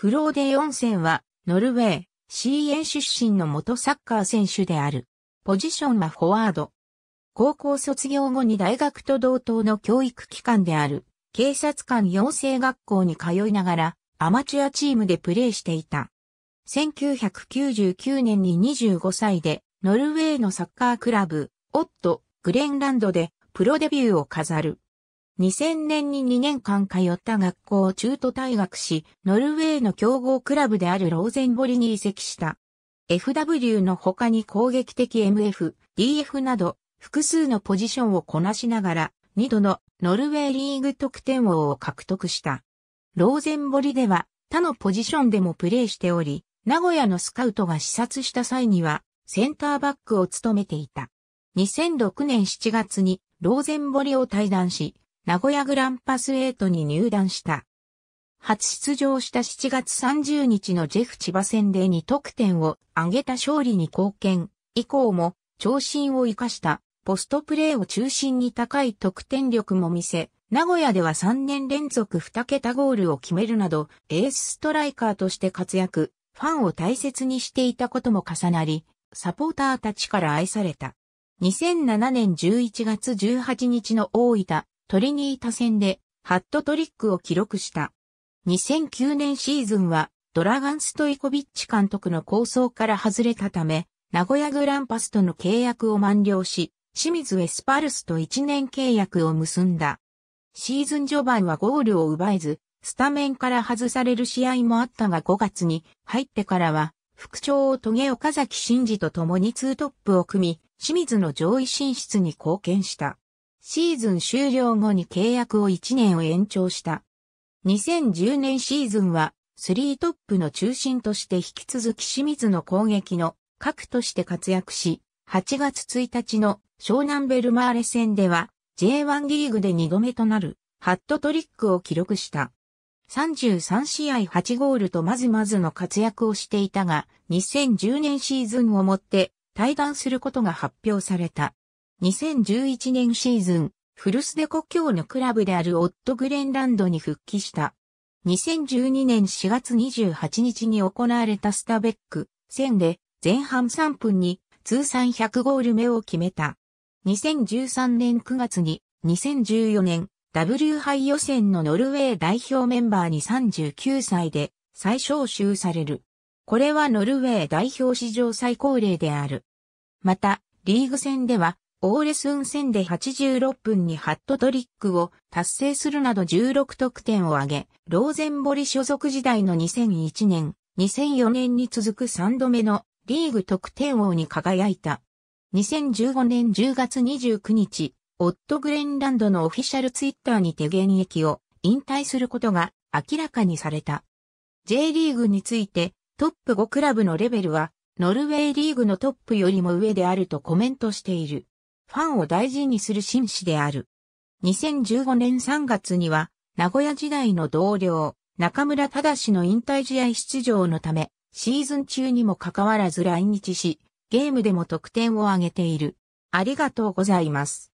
フローデー温泉は、ノルウェー、シーエン出身の元サッカー選手である。ポジションはフォワード。高校卒業後に大学と同等の教育機関である、警察官養成学校に通いながら、アマチュアチームでプレーしていた。1999年に25歳で、ノルウェーのサッカークラブ、オット・グレンランドで、プロデビューを飾る。2000年に2年間通った学校を中途退学し、ノルウェーの強豪クラブであるローゼンボリに移籍した。FW の他に攻撃的 MF、DF など複数のポジションをこなしながら2度のノルウェーリーグ得点王を獲得した。ローゼンボリでは他のポジションでもプレーしており、名古屋のスカウトが視察した際にはセンターバックを務めていた。2006年7月にローゼンボリを退団し、名古屋グランパス8に入団した。初出場した7月30日のジェフ千葉戦で2得点を挙げた勝利に貢献。以降も、長身を生かしたポストプレーを中心に高い得点力も見せ、名古屋では3年連続2桁ゴールを決めるなど、エースストライカーとして活躍、ファンを大切にしていたことも重なり、サポーターたちから愛された。2007年11月18日の大分トリニータ戦でハットトリックを記録した。2009年シーズンはドラガン・ストイコビッチ監督の構想から外れたため、名古屋グランパスとの契約を満了し、清水エスパルスと1年契約を結んだ。シーズン序盤はゴールを奪えず、スタメンから外される試合もあったが5月に入ってからは、副長を遂げ岡崎真嗣と共にツートップを組み、清水の上位進出に貢献した。シーズン終了後に契約を1年を延長した。2010年シーズンは、3トップの中心として引き続き清水の攻撃の核として活躍し、8月1日の湘南ベルマーレ戦では J1 リーグで2度目となるハットトリックを記録した。33試合8ゴールとまずまずの活躍をしていたが、2010年シーズンをもって退団することが発表された。2011年シーズン、古巣で故郷のクラブであるオットグレンランドに復帰した。2012年4月28日に行われたスタベック戦で前半3分に通算100ゴール目を決めた。2013年9月に2014年 W 杯予選のノルウェー代表メンバーに39歳で再招集される。これはノルウェー代表史上最高齢である。また、リーグ戦ではオーレス運戦で86分にハットトリックを達成するなど16得点を挙げ、ローゼンボリ所属時代の2001年、2004年に続く3度目のリーグ得点王に輝いた。2015年10月29日、オット・グレンランドのオフィシャルツイッターにて現役を引退することが明らかにされた。J リーグについてトップ5クラブのレベルはノルウェーリーグのトップよりも上であるとコメントしている。ファンを大事にする紳士である。2015年3月には、名古屋時代の同僚、中村忠の引退試合出場のため、シーズン中にもかかわらず来日し、ゲームでも得点を挙げている。ありがとうございます。